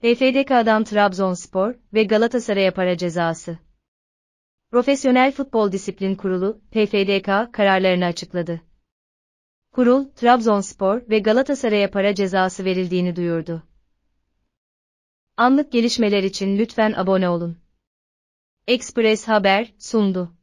PFDK'dan Trabzonspor ve Galatasaray'a para cezası. Profesyonel Futbol Disiplin Kurulu, PFDK, kararlarını açıkladı. Kurul, Trabzonspor ve Galatasaray'a para cezası verildiğini duyurdu. Anlık gelişmeler için lütfen abone olun. Express Haber sundu.